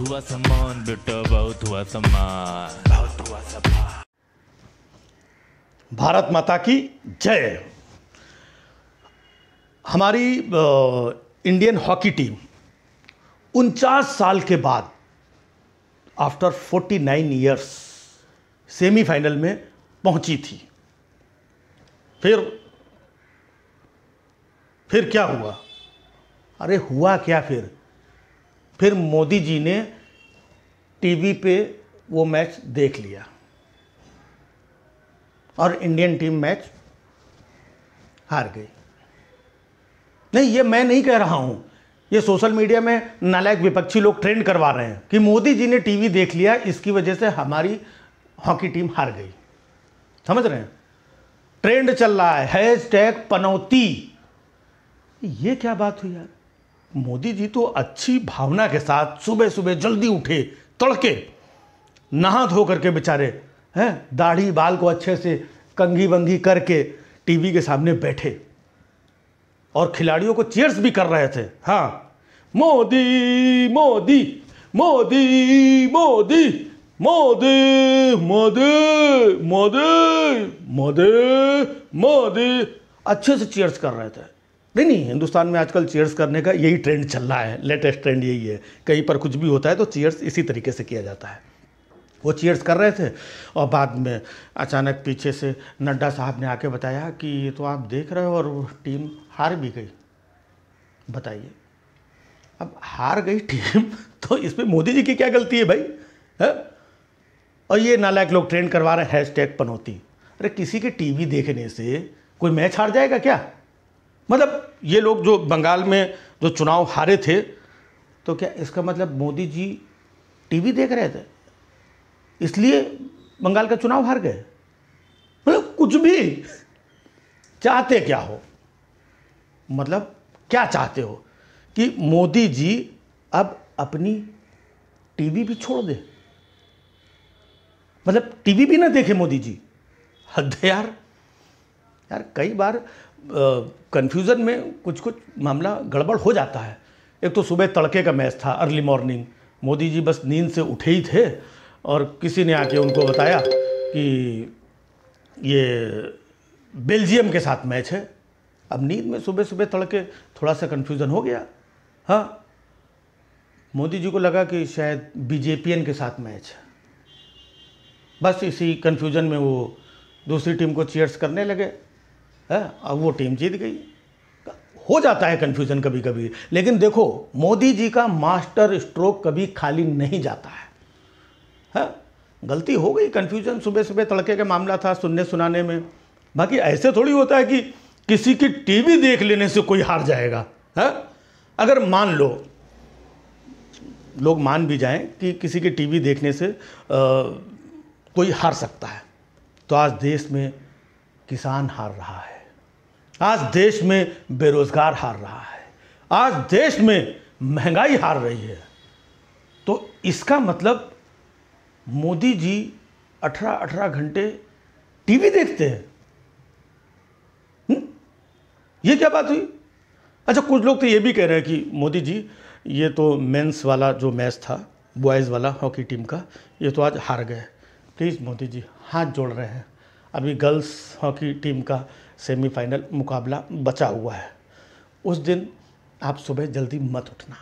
हुआ सम्मान बेटा बहुत हुआ सम्मान बहुत हुआ सम्मान भारत माता की जय हमारी इंडियन हॉकी टीम उनचास साल के बाद आफ्टर 49 नाइन ईयर्स सेमीफाइनल में पहुंची थी फिर फिर क्या हुआ अरे हुआ क्या फिर फिर मोदी जी ने टीवी पे वो मैच देख लिया और इंडियन टीम मैच हार गई नहीं ये मैं नहीं कह रहा हूं ये सोशल मीडिया में नालायक विपक्षी लोग ट्रेंड करवा रहे हैं कि मोदी जी ने टीवी देख लिया इसकी वजह से हमारी हॉकी टीम हार गई समझ रहे हैं ट्रेंड चल रहा है हैश टैग पनौती ये क्या बात हुई यार मोदी जी तो अच्छी भावना के साथ सुबह सुबह जल्दी उठे तड़के नहा धो करके बेचारे हैं दाढ़ी बाल को अच्छे से कंघी वंघी करके टीवी के सामने बैठे और खिलाड़ियों को चेयर्स भी कर रहे थे हाँ मोदी मोदी मोदी मोदी मोदी मोदी मोदी मोदी मोदी अच्छे से चेयर्स कर रहे थे नहीं नहीं हिंदुस्तान में आजकल चेयर्स करने का यही ट्रेंड चल रहा है लेटेस्ट ट्रेंड यही है कहीं पर कुछ भी होता है तो चेयर्स इसी तरीके से किया जाता है वो चेयर्स कर रहे थे और बाद में अचानक पीछे से नड्डा साहब ने आके बताया कि ये तो आप देख रहे हो और टीम हार भी गई बताइए अब हार गई टीम तो इसमें मोदी जी की क्या गलती है भाई है और ये नालायक लोग ट्रेंड करवा रहे हैं हैश टैग पनौती अरे किसी के टीवी देखने से कोई मैच हार जाएगा क्या मतलब ये लोग जो बंगाल में जो चुनाव हारे थे तो क्या इसका मतलब मोदी जी टीवी देख रहे थे इसलिए बंगाल का चुनाव हार गए मतलब कुछ भी चाहते क्या हो मतलब क्या चाहते हो कि मोदी जी अब अपनी टीवी भी छोड़ दे मतलब टीवी भी ना देखे मोदी जी हद यार यार कई बार कन्फ्यूज़न में कुछ कुछ मामला गड़बड़ हो जाता है एक तो सुबह तड़के का मैच था अर्ली मॉर्निंग मोदी जी बस नींद से उठे ही थे और किसी ने आके उनको बताया कि ये बेल्जियम के साथ मैच है अब नींद में सुबह सुबह तड़के थोड़ा सा कन्फ्यूज़न हो गया हाँ मोदी जी को लगा कि शायद बीजेपी के साथ मैच है बस इसी कन्फ्यूज़न में वो दूसरी टीम को चीयर्स करने लगे है अब वो टीम जीत गई हो जाता है कन्फ्यूज़न कभी कभी लेकिन देखो मोदी जी का मास्टर स्ट्रोक कभी खाली नहीं जाता है है गलती हो गई कन्फ्यूज़न सुबह सुबह तड़के का मामला था सुनने सुनाने में बाकी ऐसे थोड़ी होता है कि किसी की टीवी देख लेने से कोई हार जाएगा है अगर मान लो लोग मान भी जाएं कि किसी की टीवी देखने से आ, कोई हार सकता है तो आज देश में किसान हार रहा है आज देश में बेरोजगार हार रहा है आज देश में महंगाई हार रही है तो इसका मतलब मोदी जी अठारह अठारह घंटे टीवी देखते हैं ये क्या बात हुई अच्छा कुछ लोग तो ये भी कह रहे हैं कि मोदी जी ये तो मेंस वाला जो मैच था बॉयज़ वाला हॉकी टीम का ये तो आज हार गए प्लीज़ मोदी जी हाथ जोड़ रहे हैं अभी गर्ल्स हॉकी टीम का सेमीफाइनल मुकाबला बचा हुआ है उस दिन आप सुबह जल्दी मत उठना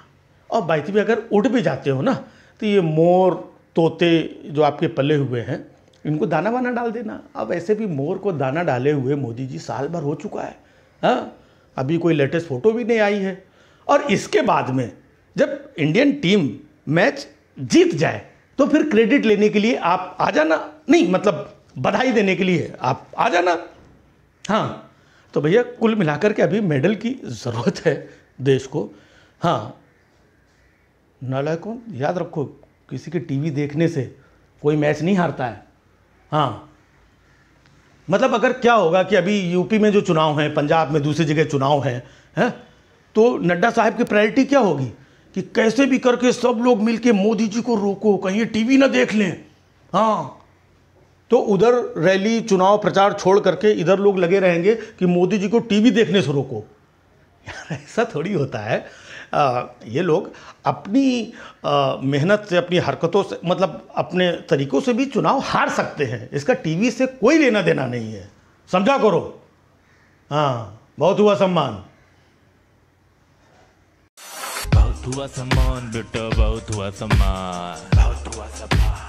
और बाइती भी अगर उठ भी जाते हो ना तो ये मोर तोते जो आपके पले हुए हैं इनको दाना वाना डाल देना अब ऐसे भी मोर को दाना डाले हुए मोदी जी साल भर हो चुका है हाँ अभी कोई लेटेस्ट फ़ोटो भी नहीं आई है और इसके बाद में जब इंडियन टीम मैच जीत जाए तो फिर क्रेडिट लेने के लिए आप आ जाना नहीं मतलब बधाई देने के लिए आप आ जाना हाँ तो भैया कुल मिलाकर के अभी मेडल की ज़रूरत है देश को हाँ नालायकों याद रखो किसी के टीवी देखने से कोई मैच नहीं हारता है हाँ मतलब अगर क्या होगा कि अभी यूपी में जो चुनाव हैं पंजाब में दूसरी जगह चुनाव हैं हैं तो नड्डा साहब की प्रायोरिटी क्या होगी कि कैसे भी करके सब लोग मिलके मोदी जी को रोको कहीं टीवी ना देख लें हाँ तो उधर रैली चुनाव प्रचार छोड़ करके इधर लोग लगे रहेंगे कि मोदी जी को टीवी देखने से रोको यार ऐसा थोड़ी होता है आ, ये लोग अपनी मेहनत से अपनी हरकतों से मतलब अपने तरीक़ों से भी चुनाव हार सकते हैं इसका टीवी से कोई लेना देना नहीं है समझा करो हाँ बहुत हुआ सम्मान बहुत हुआ सम्मान बेटा बहुत हुआ सम्मान बहुत हुआ सम्मान